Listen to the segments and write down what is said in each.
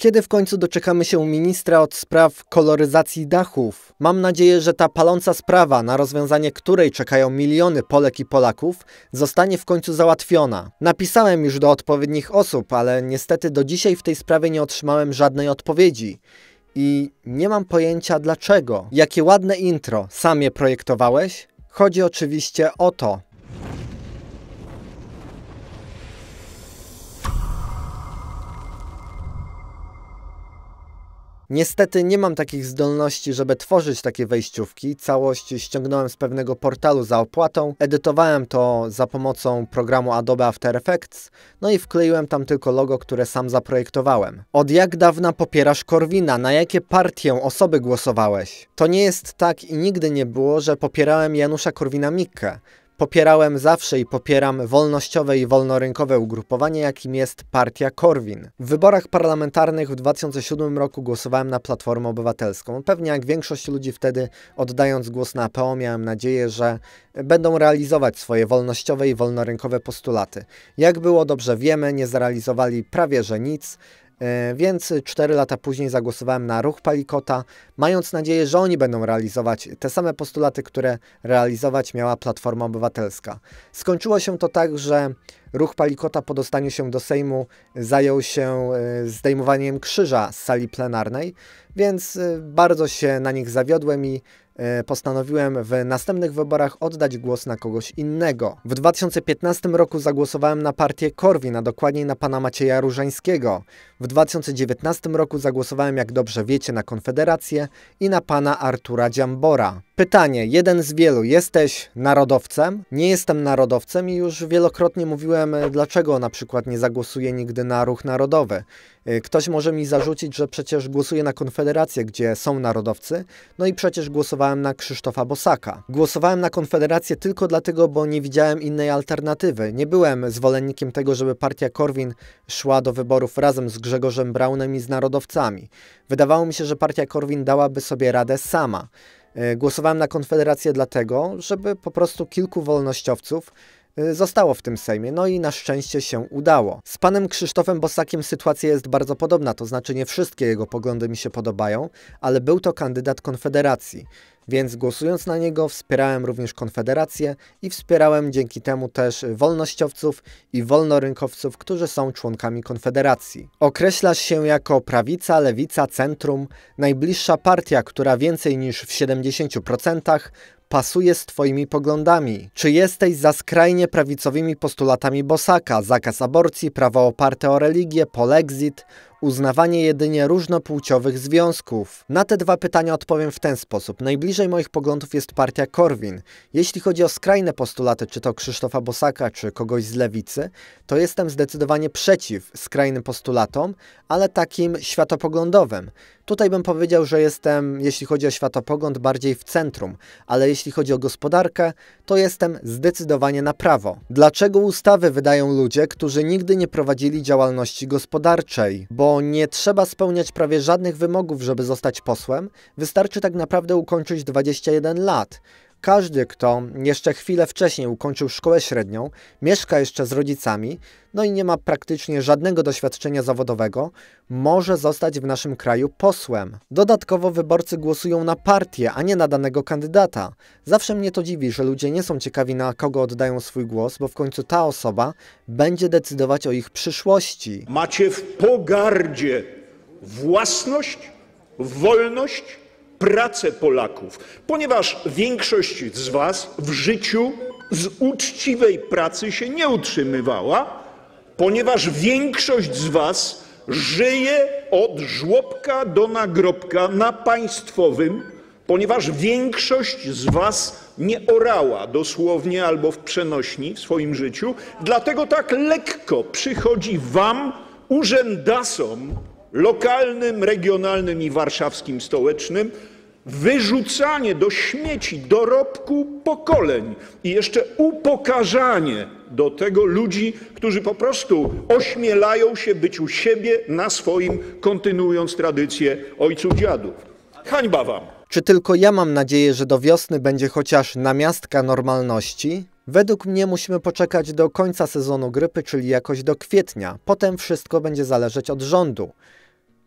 Kiedy w końcu doczekamy się ministra od spraw koloryzacji dachów? Mam nadzieję, że ta paląca sprawa, na rozwiązanie której czekają miliony Polek i Polaków, zostanie w końcu załatwiona. Napisałem już do odpowiednich osób, ale niestety do dzisiaj w tej sprawie nie otrzymałem żadnej odpowiedzi i nie mam pojęcia dlaczego. Jakie ładne intro, sam je projektowałeś? Chodzi oczywiście o to, Niestety nie mam takich zdolności, żeby tworzyć takie wejściówki. Całość ściągnąłem z pewnego portalu za opłatą, edytowałem to za pomocą programu Adobe After Effects, no i wkleiłem tam tylko logo, które sam zaprojektowałem. Od jak dawna popierasz Korwina? Na jakie partie osoby głosowałeś? To nie jest tak i nigdy nie było, że popierałem Janusza Korwina-Mikke. Popierałem zawsze i popieram wolnościowe i wolnorynkowe ugrupowanie, jakim jest partia Korwin. W wyborach parlamentarnych w 2007 roku głosowałem na Platformę Obywatelską. Pewnie jak większość ludzi wtedy, oddając głos na PO, miałem nadzieję, że będą realizować swoje wolnościowe i wolnorynkowe postulaty. Jak było dobrze wiemy, nie zrealizowali prawie że nic. E, więc 4 lata później zagłosowałem na ruch Palikota, mając nadzieję, że oni będą realizować te same postulaty, które realizować miała Platforma Obywatelska. Skończyło się to tak, że ruch Palikota po dostaniu się do Sejmu zajął się e, zdejmowaniem krzyża z sali plenarnej, więc e, bardzo się na nich zawiodłem i E, postanowiłem w następnych wyborach oddać głos na kogoś innego. W 2015 roku zagłosowałem na partię Korwin, a dokładniej na pana Macieja Różańskiego. W 2019 roku zagłosowałem, jak dobrze wiecie, na Konfederację i na pana Artura Dziambora. Pytanie, jeden z wielu. Jesteś narodowcem? Nie jestem narodowcem i już wielokrotnie mówiłem, e, dlaczego na przykład nie zagłosuję nigdy na ruch narodowy. E, ktoś może mi zarzucić, że przecież głosuję na Konfederację, gdzie są narodowcy, no i przecież głosowałem na Krzysztofa Bosaka. Głosowałem na Konfederację tylko dlatego, bo nie widziałem innej alternatywy. Nie byłem zwolennikiem tego, żeby partia Korwin szła do wyborów razem z Grzegorzem Braunem i z narodowcami. Wydawało mi się, że partia Korwin dałaby sobie radę sama. E, głosowałem na Konfederację dlatego, żeby po prostu kilku wolnościowców Y, zostało w tym Sejmie, no i na szczęście się udało. Z panem Krzysztofem Bosakiem sytuacja jest bardzo podobna, to znaczy nie wszystkie jego poglądy mi się podobają, ale był to kandydat Konfederacji, więc głosując na niego wspierałem również Konfederację i wspierałem dzięki temu też wolnościowców i wolnorynkowców, którzy są członkami Konfederacji. Określasz się jako prawica, lewica, centrum, najbliższa partia, która więcej niż w 70% pasuje z Twoimi poglądami? Czy jesteś za skrajnie prawicowymi postulatami Bosaka, zakaz aborcji, prawo oparte o religię, polexit? uznawanie jedynie różnopłciowych związków. Na te dwa pytania odpowiem w ten sposób. Najbliżej moich poglądów jest partia Korwin. Jeśli chodzi o skrajne postulaty, czy to Krzysztofa Bosaka, czy kogoś z lewicy, to jestem zdecydowanie przeciw skrajnym postulatom, ale takim światopoglądowym. Tutaj bym powiedział, że jestem, jeśli chodzi o światopogląd, bardziej w centrum, ale jeśli chodzi o gospodarkę, to jestem zdecydowanie na prawo. Dlaczego ustawy wydają ludzie, którzy nigdy nie prowadzili działalności gospodarczej? Bo bo nie trzeba spełniać prawie żadnych wymogów, żeby zostać posłem, wystarczy tak naprawdę ukończyć 21 lat. Każdy, kto jeszcze chwilę wcześniej ukończył szkołę średnią, mieszka jeszcze z rodzicami, no i nie ma praktycznie żadnego doświadczenia zawodowego, może zostać w naszym kraju posłem. Dodatkowo wyborcy głosują na partię, a nie na danego kandydata. Zawsze mnie to dziwi, że ludzie nie są ciekawi na kogo oddają swój głos, bo w końcu ta osoba będzie decydować o ich przyszłości. Macie w pogardzie własność, wolność pracę Polaków, ponieważ większość z Was w życiu z uczciwej pracy się nie utrzymywała, ponieważ większość z Was żyje od żłobka do nagrobka na państwowym, ponieważ większość z Was nie orała dosłownie albo w przenośni w swoim życiu, dlatego tak lekko przychodzi Wam, urzędasom, lokalnym, regionalnym i warszawskim stołecznym wyrzucanie do śmieci dorobku pokoleń i jeszcze upokarzanie do tego ludzi, którzy po prostu ośmielają się być u siebie na swoim, kontynuując tradycję ojców dziadów. Hańba wam! Czy tylko ja mam nadzieję, że do wiosny będzie chociaż namiastka normalności? Według mnie musimy poczekać do końca sezonu grypy, czyli jakoś do kwietnia. Potem wszystko będzie zależeć od rządu.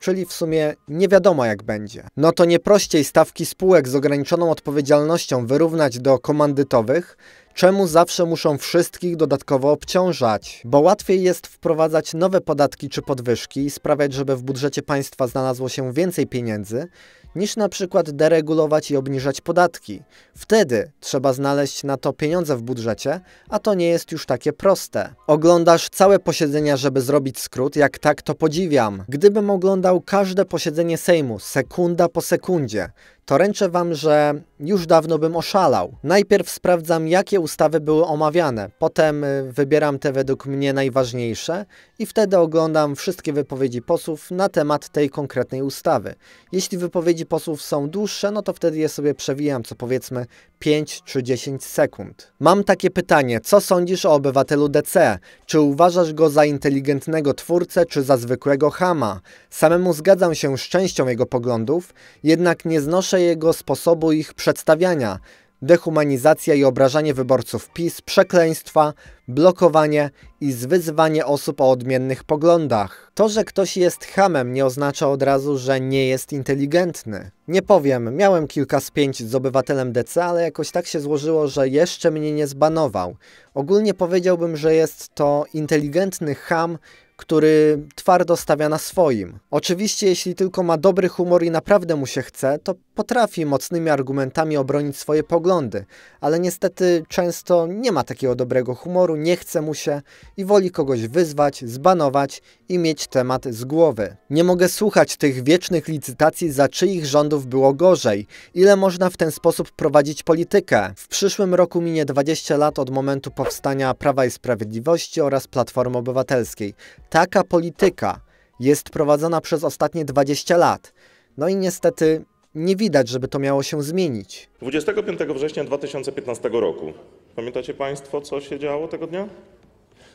Czyli w sumie nie wiadomo jak będzie. No to nie prościej stawki spółek z ograniczoną odpowiedzialnością wyrównać do komandytowych, czemu zawsze muszą wszystkich dodatkowo obciążać? Bo łatwiej jest wprowadzać nowe podatki czy podwyżki i sprawiać, żeby w budżecie państwa znalazło się więcej pieniędzy, niż na przykład deregulować i obniżać podatki. Wtedy trzeba znaleźć na to pieniądze w budżecie, a to nie jest już takie proste. Oglądasz całe posiedzenia, żeby zrobić skrót, jak tak to podziwiam. Gdybym oglądał każde posiedzenie Sejmu, sekunda po sekundzie, to ręczę Wam, że już dawno bym oszalał. Najpierw sprawdzam, jakie ustawy były omawiane, potem y, wybieram te według mnie najważniejsze i wtedy oglądam wszystkie wypowiedzi posłów na temat tej konkretnej ustawy. Jeśli wypowiedzi posłów są dłuższe, no to wtedy je sobie przewijam co powiedzmy 5 czy 10 sekund. Mam takie pytanie, co sądzisz o obywatelu DC? Czy uważasz go za inteligentnego twórcę, czy za zwykłego hama? Samemu zgadzam się z częścią jego poglądów, jednak nie znoszę jego sposobu ich przedstawiania. Dehumanizacja i obrażanie wyborców PiS, przekleństwa, blokowanie i zwyzywanie osób o odmiennych poglądach. To, że ktoś jest hamem, nie oznacza od razu, że nie jest inteligentny. Nie powiem, miałem kilka spięć z obywatelem DC, ale jakoś tak się złożyło, że jeszcze mnie nie zbanował. Ogólnie powiedziałbym, że jest to inteligentny ham, który twardo stawia na swoim. Oczywiście, jeśli tylko ma dobry humor i naprawdę mu się chce, to potrafi mocnymi argumentami obronić swoje poglądy, ale niestety często nie ma takiego dobrego humoru, nie chce mu się i woli kogoś wyzwać, zbanować i mieć temat z głowy. Nie mogę słuchać tych wiecznych licytacji, za czyich rządów było gorzej, ile można w ten sposób prowadzić politykę. W przyszłym roku minie 20 lat od momentu powstania Prawa i Sprawiedliwości oraz Platformy Obywatelskiej taka polityka jest prowadzona przez ostatnie 20 lat. No i niestety nie widać, żeby to miało się zmienić. 25 września 2015 roku. Pamiętacie Państwo, co się działo tego dnia?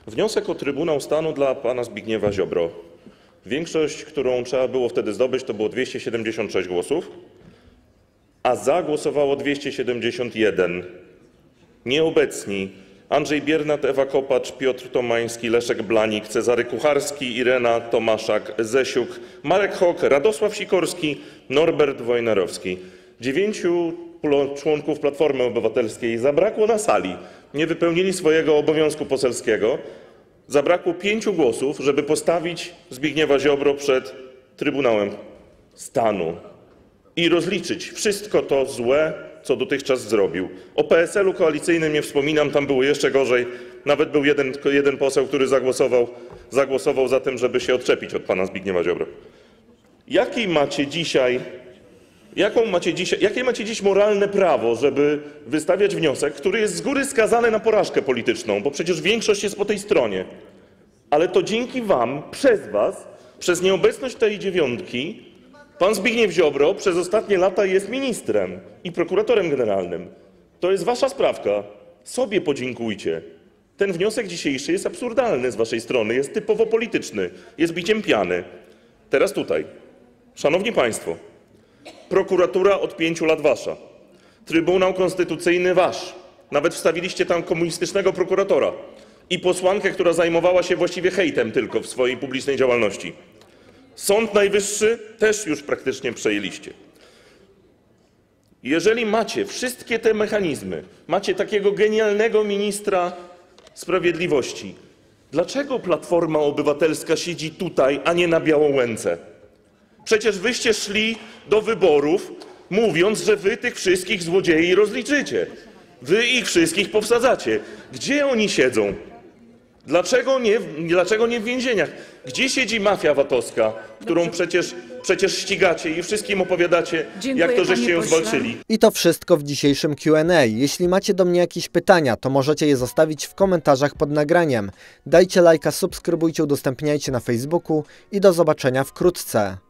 Wniosek o Trybunał Stanu dla pana Zbigniewa Ziobro. Większość, którą trzeba było wtedy zdobyć, to było 276 głosów, a za głosowało 271. Nieobecni Andrzej Biernat, Ewa Kopacz, Piotr Tomański, Leszek Blanik, Cezary Kucharski, Irena Tomaszak-Zesiuk, Marek Hok, Radosław Sikorski, Norbert Wojnarowski. Dziewięciu członków Platformy Obywatelskiej zabrakło na sali, nie wypełnili swojego obowiązku poselskiego. Zabrakło pięciu głosów, żeby postawić Zbigniewa Ziobro przed Trybunałem Stanu i rozliczyć wszystko to złe, co dotychczas zrobił. O PSL-u koalicyjnym nie wspominam, tam było jeszcze gorzej. Nawet był jeden, jeden poseł, który zagłosował, zagłosował za tym, żeby się odczepić od pana Zbigniewa Ziobry. Jakiej macie dzisiaj, jaką macie dzisiaj, jakie macie dziś moralne prawo, żeby wystawiać wniosek, który jest z góry skazany na porażkę polityczną, bo przecież większość jest po tej stronie. Ale to dzięki wam, przez was, przez nieobecność tej dziewiątki, Pan Zbigniew Ziobro przez ostatnie lata jest ministrem i prokuratorem generalnym. To jest wasza sprawka. Sobie podziękujcie. Ten wniosek dzisiejszy jest absurdalny z waszej strony, jest typowo polityczny, jest biciem piany. Teraz tutaj. Szanowni Państwo, prokuratura od pięciu lat wasza, Trybunał Konstytucyjny wasz, nawet wstawiliście tam komunistycznego prokuratora i posłankę, która zajmowała się właściwie hejtem tylko w swojej publicznej działalności. Sąd Najwyższy też już praktycznie przejęliście. Jeżeli macie wszystkie te mechanizmy, macie takiego genialnego ministra sprawiedliwości, dlaczego Platforma Obywatelska siedzi tutaj, a nie na Białołęce? Przecież wyście szli do wyborów, mówiąc, że wy tych wszystkich złodziei rozliczycie. Wy ich wszystkich powsadzacie. Gdzie oni siedzą? Dlaczego nie, dlaczego nie w więzieniach? Gdzie siedzi mafia VAT-owska, którą przecież, przecież ścigacie i wszystkim opowiadacie, Dziękuję, jak to żeście ją zwalczyli? I to wszystko w dzisiejszym QA. Jeśli macie do mnie jakieś pytania, to możecie je zostawić w komentarzach pod nagraniem. Dajcie lajka, subskrybujcie, udostępniajcie na Facebooku i do zobaczenia wkrótce.